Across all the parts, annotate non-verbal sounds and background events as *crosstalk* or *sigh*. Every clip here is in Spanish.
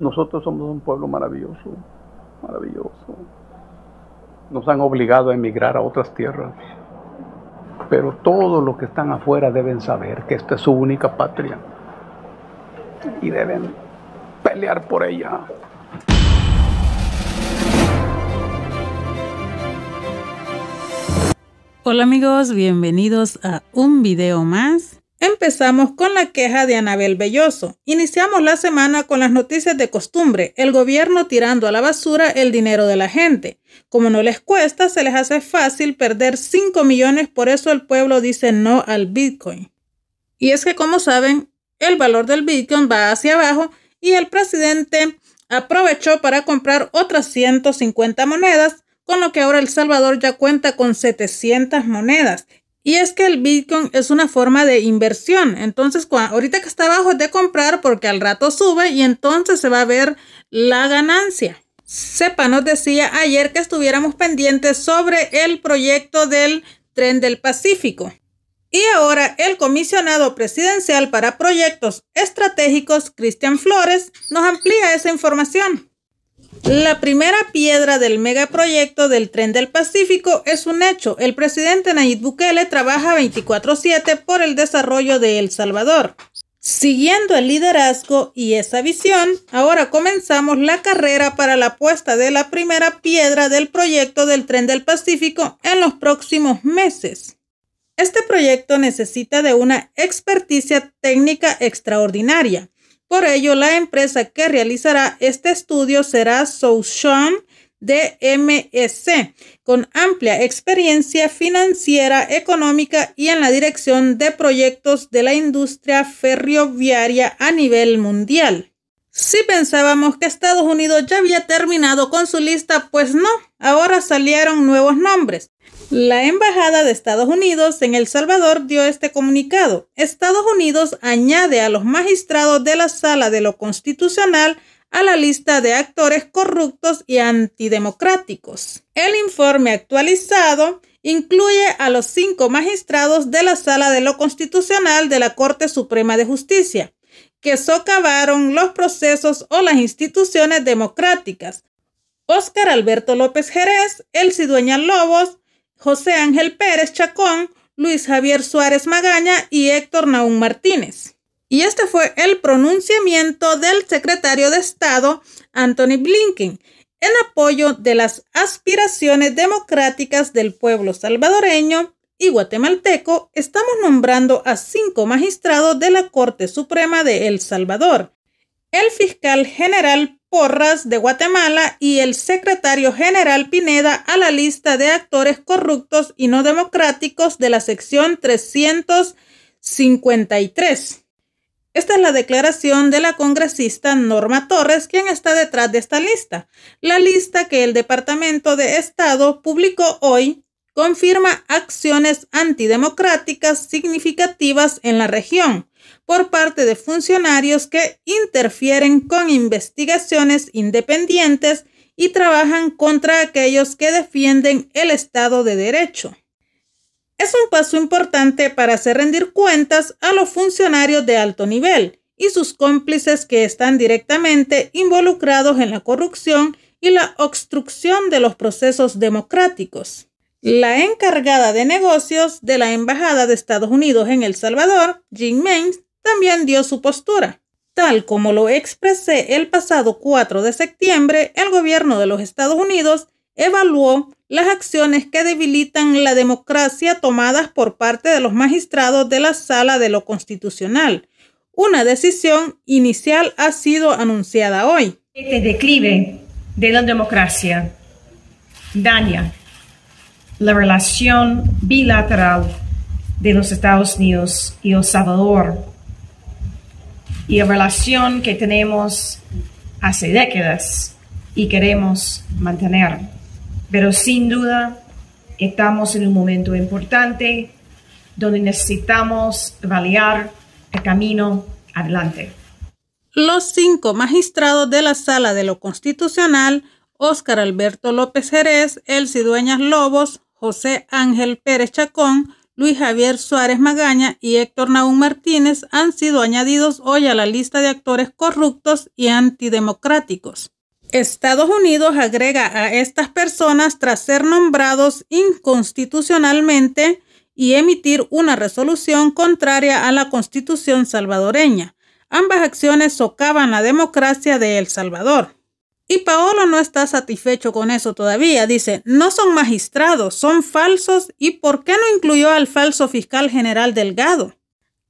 Nosotros somos un pueblo maravilloso, maravilloso. Nos han obligado a emigrar a otras tierras. Pero todos los que están afuera deben saber que esta es su única patria. Y deben pelear por ella. Hola amigos, bienvenidos a un video más. Empezamos con la queja de Anabel Belloso. Iniciamos la semana con las noticias de costumbre, el gobierno tirando a la basura el dinero de la gente. Como no les cuesta, se les hace fácil perder 5 millones, por eso el pueblo dice no al Bitcoin. Y es que como saben, el valor del Bitcoin va hacia abajo y el presidente aprovechó para comprar otras 150 monedas, con lo que ahora El Salvador ya cuenta con 700 monedas y es que el Bitcoin es una forma de inversión. Entonces, ahorita que está abajo es de comprar porque al rato sube y entonces se va a ver la ganancia. Sepa nos decía ayer que estuviéramos pendientes sobre el proyecto del tren del Pacífico. Y ahora el comisionado presidencial para proyectos estratégicos, Cristian Flores, nos amplía esa información. La primera piedra del megaproyecto del tren del Pacífico es un hecho. El presidente Nayib Bukele trabaja 24/7 por el desarrollo de El Salvador. Siguiendo el liderazgo y esa visión, ahora comenzamos la carrera para la puesta de la primera piedra del proyecto del tren del Pacífico en los próximos meses. Este proyecto necesita de una experticia técnica extraordinaria por ello, la empresa que realizará este estudio será Souchon DMSC, con amplia experiencia financiera, económica y en la dirección de proyectos de la industria ferroviaria a nivel mundial. Si pensábamos que Estados Unidos ya había terminado con su lista, pues no, ahora salieron nuevos nombres. La Embajada de Estados Unidos en El Salvador dio este comunicado. Estados Unidos añade a los magistrados de la Sala de lo Constitucional a la lista de actores corruptos y antidemocráticos. El informe actualizado incluye a los cinco magistrados de la Sala de lo Constitucional de la Corte Suprema de Justicia, que socavaron los procesos o las instituciones democráticas. Óscar Alberto López Jerez, El Dueña Lobos, José Ángel Pérez Chacón, Luis Javier Suárez Magaña y Héctor Naúm Martínez. Y este fue el pronunciamiento del secretario de Estado, Anthony Blinken, en apoyo de las aspiraciones democráticas del pueblo salvadoreño y guatemalteco, estamos nombrando a cinco magistrados de la Corte Suprema de El Salvador, el fiscal general Porras de Guatemala y el secretario general Pineda a la lista de actores corruptos y no democráticos de la sección 353. Esta es la declaración de la congresista Norma Torres, quien está detrás de esta lista, la lista que el Departamento de Estado publicó hoy confirma acciones antidemocráticas significativas en la región por parte de funcionarios que interfieren con investigaciones independientes y trabajan contra aquellos que defienden el Estado de Derecho. Es un paso importante para hacer rendir cuentas a los funcionarios de alto nivel y sus cómplices que están directamente involucrados en la corrupción y la obstrucción de los procesos democráticos. La encargada de negocios de la Embajada de Estados Unidos en El Salvador, Jim Mains, también dio su postura. Tal como lo expresé el pasado 4 de septiembre, el gobierno de los Estados Unidos evaluó las acciones que debilitan la democracia tomadas por parte de los magistrados de la Sala de lo Constitucional. Una decisión inicial ha sido anunciada hoy. Este declive de la democracia daña la relación bilateral de los Estados Unidos y El Salvador y la relación que tenemos hace décadas y queremos mantener. Pero sin duda estamos en un momento importante donde necesitamos avaliar el camino adelante. Los cinco magistrados de la Sala de lo Constitucional Óscar Alberto López Jerez, Elsie Dueñas Lobos, José Ángel Pérez Chacón, Luis Javier Suárez Magaña y Héctor Naúm Martínez han sido añadidos hoy a la lista de actores corruptos y antidemocráticos. Estados Unidos agrega a estas personas tras ser nombrados inconstitucionalmente y emitir una resolución contraria a la constitución salvadoreña. Ambas acciones socavan la democracia de El Salvador. Y Paolo no está satisfecho con eso todavía. Dice, no son magistrados, son falsos y ¿por qué no incluyó al falso fiscal general Delgado?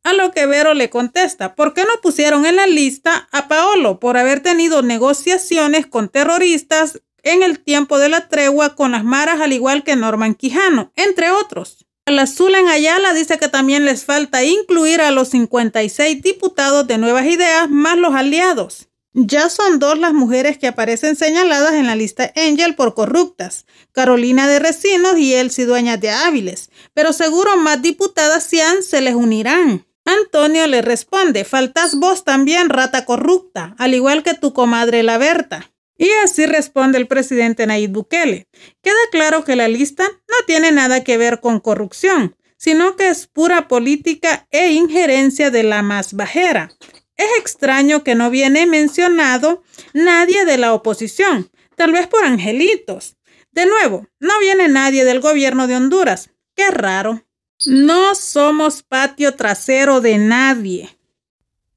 A lo que Vero le contesta, ¿por qué no pusieron en la lista a Paolo por haber tenido negociaciones con terroristas en el tiempo de la tregua con las maras al igual que Norman Quijano, entre otros? A la en Ayala dice que también les falta incluir a los 56 diputados de Nuevas Ideas más los aliados. Ya son dos las mujeres que aparecen señaladas en la lista Angel por corruptas, Carolina de Resinos y Elsie dueña de Áviles, pero seguro más diputadas sean se les unirán. Antonio le responde, faltas vos también, rata corrupta, al igual que tu comadre la Berta. Y así responde el presidente Nayib Bukele. Queda claro que la lista no tiene nada que ver con corrupción, sino que es pura política e injerencia de la más bajera. Es extraño que no viene mencionado nadie de la oposición, tal vez por angelitos. De nuevo, no viene nadie del gobierno de Honduras. Qué raro. No somos patio trasero de nadie.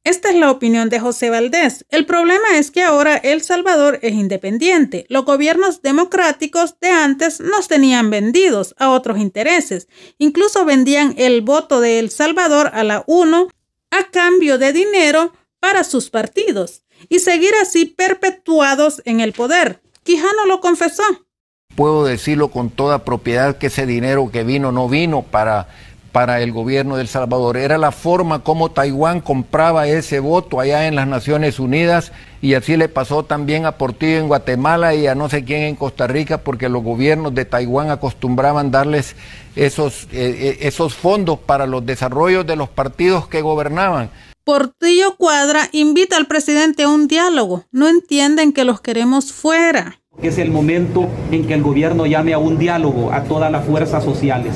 Esta es la opinión de José Valdés. El problema es que ahora El Salvador es independiente. Los gobiernos democráticos de antes nos tenían vendidos a otros intereses. Incluso vendían el voto de El Salvador a la UNO a cambio de dinero para sus partidos y seguir así perpetuados en el poder. Quijano lo confesó. Puedo decirlo con toda propiedad que ese dinero que vino no vino para para el gobierno de El Salvador. Era la forma como Taiwán compraba ese voto allá en las Naciones Unidas y así le pasó también a Portillo en Guatemala y a no sé quién en Costa Rica porque los gobiernos de Taiwán acostumbraban darles esos, eh, eh, esos fondos para los desarrollos de los partidos que gobernaban. Portillo Cuadra invita al presidente a un diálogo. No entienden que los queremos fuera que es el momento en que el gobierno llame a un diálogo a todas las fuerzas sociales.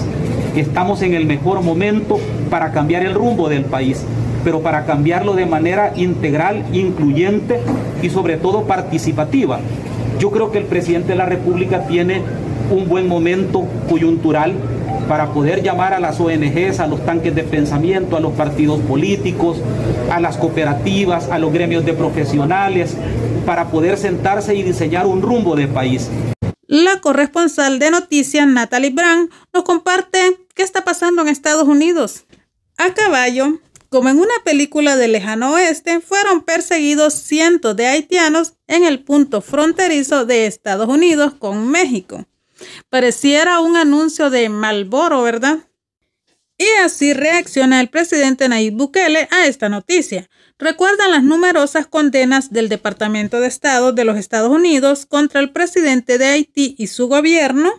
Estamos en el mejor momento para cambiar el rumbo del país, pero para cambiarlo de manera integral, incluyente y sobre todo participativa. Yo creo que el presidente de la República tiene un buen momento coyuntural para poder llamar a las ONGs, a los tanques de pensamiento, a los partidos políticos, a las cooperativas, a los gremios de profesionales, para poder sentarse y diseñar un rumbo de país. La corresponsal de noticias Natalie Brand nos comparte qué está pasando en Estados Unidos. A caballo, como en una película del lejano oeste, fueron perseguidos cientos de haitianos en el punto fronterizo de Estados Unidos con México. Pareciera un anuncio de Malboro, ¿verdad? Y así reacciona el presidente Nayib Bukele a esta noticia. Recuerdan las numerosas condenas del Departamento de Estado de los Estados Unidos contra el presidente de Haití y su gobierno.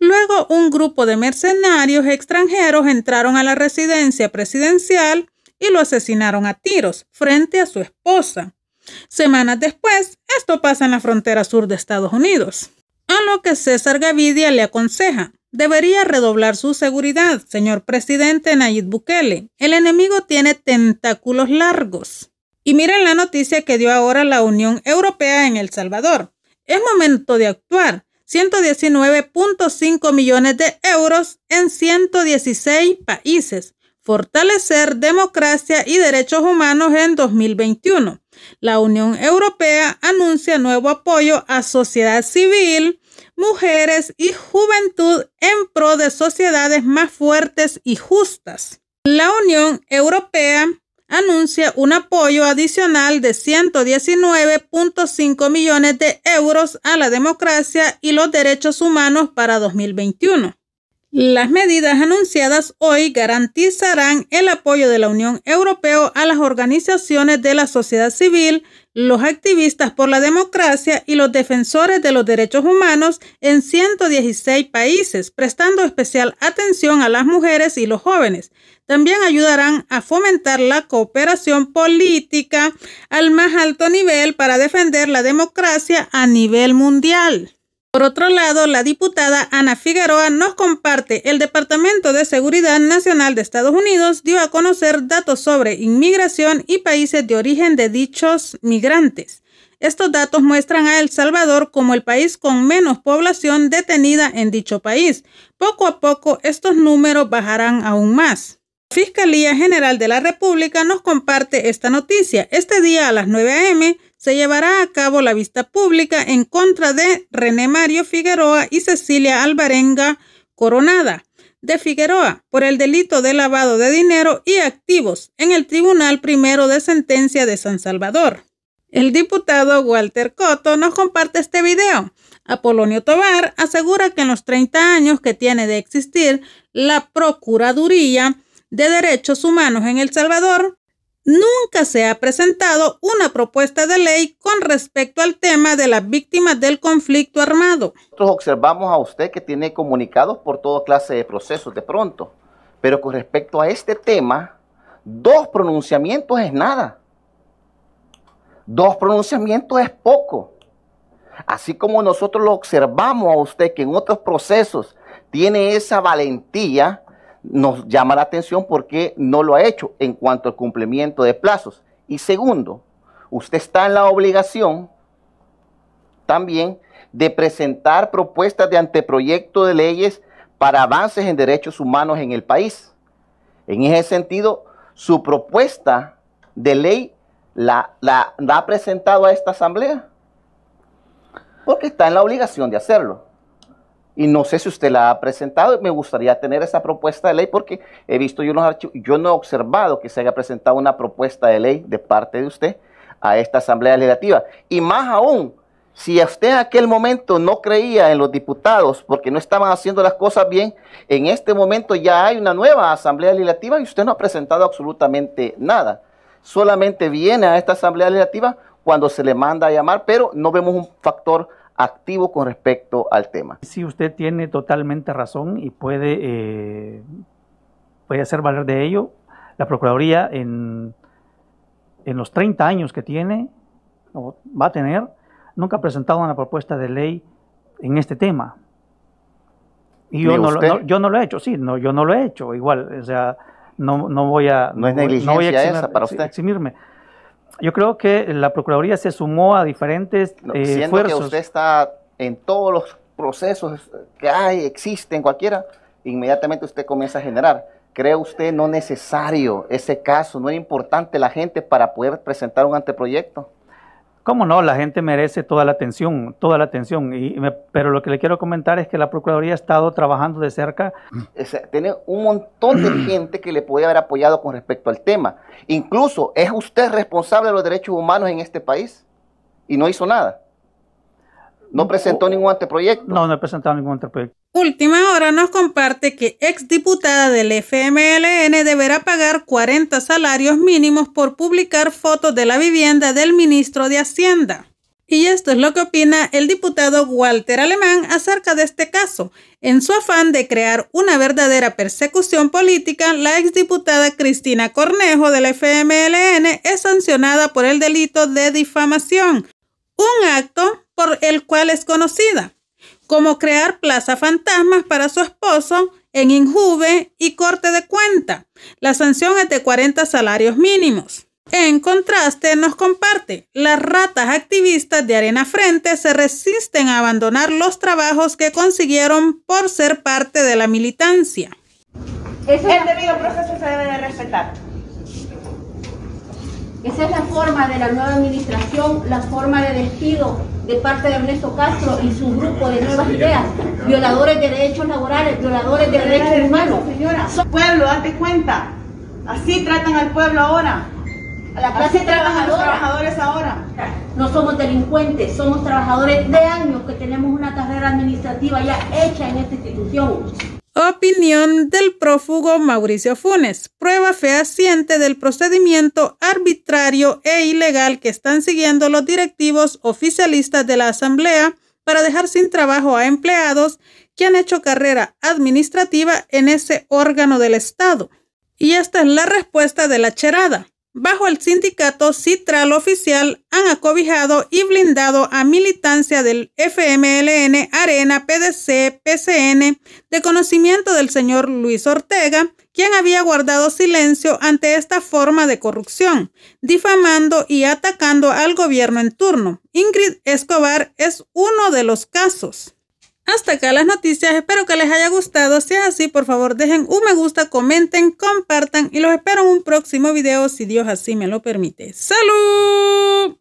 Luego un grupo de mercenarios extranjeros entraron a la residencia presidencial y lo asesinaron a tiros frente a su esposa. Semanas después, esto pasa en la frontera sur de Estados Unidos lo que César Gavidia le aconseja. Debería redoblar su seguridad, señor presidente Nayib Bukele. El enemigo tiene tentáculos largos. Y miren la noticia que dio ahora la Unión Europea en El Salvador. Es momento de actuar. 119.5 millones de euros en 116 países. Fortalecer democracia y derechos humanos en 2021. La Unión Europea anuncia nuevo apoyo a sociedad civil, mujeres y juventud en pro de sociedades más fuertes y justas. La Unión Europea anuncia un apoyo adicional de 119.5 millones de euros a la democracia y los derechos humanos para 2021. Las medidas anunciadas hoy garantizarán el apoyo de la Unión Europea a las organizaciones de la sociedad civil los activistas por la democracia y los defensores de los derechos humanos en 116 países, prestando especial atención a las mujeres y los jóvenes. También ayudarán a fomentar la cooperación política al más alto nivel para defender la democracia a nivel mundial. Por otro lado, la diputada Ana Figueroa nos comparte, el Departamento de Seguridad Nacional de Estados Unidos dio a conocer datos sobre inmigración y países de origen de dichos migrantes. Estos datos muestran a El Salvador como el país con menos población detenida en dicho país. Poco a poco estos números bajarán aún más. Fiscalía General de la República nos comparte esta noticia. Este día a las 9 a.m se llevará a cabo la vista pública en contra de René Mario Figueroa y Cecilia Alvarenga Coronada de Figueroa por el delito de lavado de dinero y activos en el Tribunal Primero de Sentencia de San Salvador. El diputado Walter Cotto nos comparte este video. Apolonio Tovar asegura que en los 30 años que tiene de existir la Procuraduría de Derechos Humanos en El Salvador, nunca se ha presentado una propuesta de ley con respecto al tema de las víctimas del conflicto armado. Nosotros observamos a usted que tiene comunicados por toda clase de procesos de pronto, pero con respecto a este tema, dos pronunciamientos es nada. Dos pronunciamientos es poco. Así como nosotros lo observamos a usted que en otros procesos tiene esa valentía nos llama la atención porque no lo ha hecho en cuanto al cumplimiento de plazos. Y segundo, usted está en la obligación también de presentar propuestas de anteproyecto de leyes para avances en derechos humanos en el país. En ese sentido, su propuesta de ley la, la ha presentado a esta asamblea porque está en la obligación de hacerlo y no sé si usted la ha presentado. Me gustaría tener esa propuesta de ley porque he visto yo los archivos, yo no he observado que se haya presentado una propuesta de ley de parte de usted a esta Asamblea Legislativa. Y más aún, si usted en aquel momento no creía en los diputados porque no estaban haciendo las cosas bien, en este momento ya hay una nueva Asamblea Legislativa y usted no ha presentado absolutamente nada. Solamente viene a esta Asamblea Legislativa cuando se le manda a llamar, pero no vemos un factor activo con respecto al tema. Si usted tiene totalmente razón y puede, eh, puede hacer valer de ello. La Procuraduría en, los 30 años que tiene o va a tener, nunca ha presentado una propuesta de ley en este tema. Y yo no, yo no lo he hecho, sí, no, yo no lo he hecho, igual, o sea, no, voy a... No es negligencia para Eximirme yo creo que la Procuraduría se sumó a diferentes eh, siendo que usted está en todos los procesos que hay, existen, cualquiera, inmediatamente usted comienza a generar. ¿Cree usted no necesario ese caso, no es importante la gente para poder presentar un anteproyecto? ¿Cómo no? La gente merece toda la atención, toda la atención. pero lo que le quiero comentar es que la Procuraduría ha estado trabajando de cerca. tiene un montón de *clears throat* gente que le podía haber apoyado con respecto al tema. Incluso, ¿es usted responsable de los derechos humanos en este país? Y no hizo nada. No presentó ningún anteproyecto. No, no he presentado ningún anteproyecto. Última hora nos comparte que exdiputada del FMLN deberá pagar 40 salarios mínimos por publicar fotos de la vivienda del ministro de Hacienda. Y esto es lo que opina el diputado Walter Alemán acerca de este caso. En su afán de crear una verdadera persecución política, la exdiputada Cristina Cornejo del FMLN es sancionada por el delito de difamación, un acto por el cual es conocida como crear plaza fantasmas para su esposo en injuve y corte de cuenta. La sanción es de 40 salarios mínimos. En contraste, nos comparte, las ratas activistas de Arena Frente se resisten a abandonar los trabajos que consiguieron por ser parte de la militancia. el debido proceso se debe de respetar. Esa es la forma de la nueva administración, la forma de despido de parte de Ernesto Castro y su grupo de nuevas ideas, violadores de derechos laborales, violadores de derechos humanos. Señora, pueblo, date cuenta, así tratan al pueblo ahora. A la clase trabajadora. Los trabajadores ahora. No somos delincuentes, somos trabajadores de años que tenemos una carrera administrativa ya hecha en esta institución. Opinión del prófugo Mauricio Funes. Prueba fehaciente del procedimiento arbitrario e ilegal que están siguiendo los directivos oficialistas de la Asamblea para dejar sin trabajo a empleados que han hecho carrera administrativa en ese órgano del Estado. Y esta es la respuesta de la Cherada bajo el sindicato Citral oficial, han acobijado y blindado a militancia del FMLN, Arena, PDC, PCN, de conocimiento del señor Luis Ortega, quien había guardado silencio ante esta forma de corrupción, difamando y atacando al gobierno en turno. Ingrid Escobar es uno de los casos. Hasta acá las noticias, espero que les haya gustado. Si es así, por favor dejen un me gusta, comenten, compartan y los espero en un próximo video si Dios así me lo permite. ¡Salud!